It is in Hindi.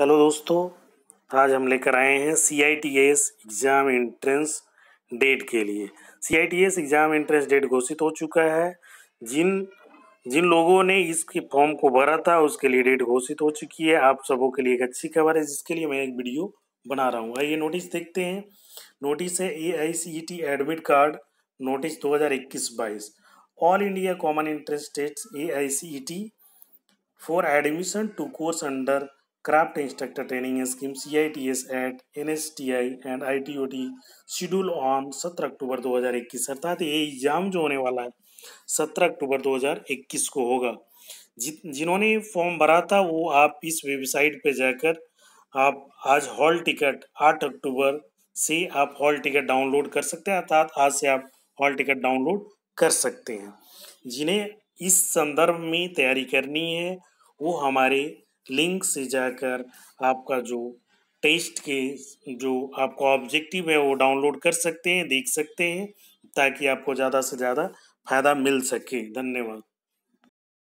हेलो दोस्तों आज हम लेकर आए हैं C I T S exam entrance date के लिए C I T S exam entrance date घोषित हो चुका है जिन जिन लोगों ने इसके फॉर्म को भरा था उसके लिए डेट घोषित हो चुकी है आप सबों के लिए एक अच्छी खबर है जिसके लिए मैं एक वीडियो बना रहा हूँ ये नोटिस देखते हैं नोटिस है A I C T admit card notice दो हज़ार इक्कीस बाईस all India common interest test A I C T for admission to course under craft instructor training scheme CITS at NSTI and ITOT schedule on 17 October 2021 अर्थात ये एग्जाम जो होने वाला है 17 अक्टूबर 2021 को होगा जि, जिन्होंने फॉर्म भरा था वो आप इस वेबसाइट पे जाकर आप आज हॉल टिकट 8 अक्टूबर से आप हॉल टिकट डाउनलोड कर सकते हैं अर्थात आज से आप हॉल टिकट डाउनलोड कर सकते हैं जिन्हें इस संदर्भ में तैयारी करनी है वो हमारे लिंक से जाकर आपका जो टेस्ट के जो आपका ऑब्जेक्टिव है वो डाउनलोड कर सकते हैं देख सकते हैं ताकि आपको ज़्यादा से ज़्यादा फ़ायदा मिल सके धन्यवाद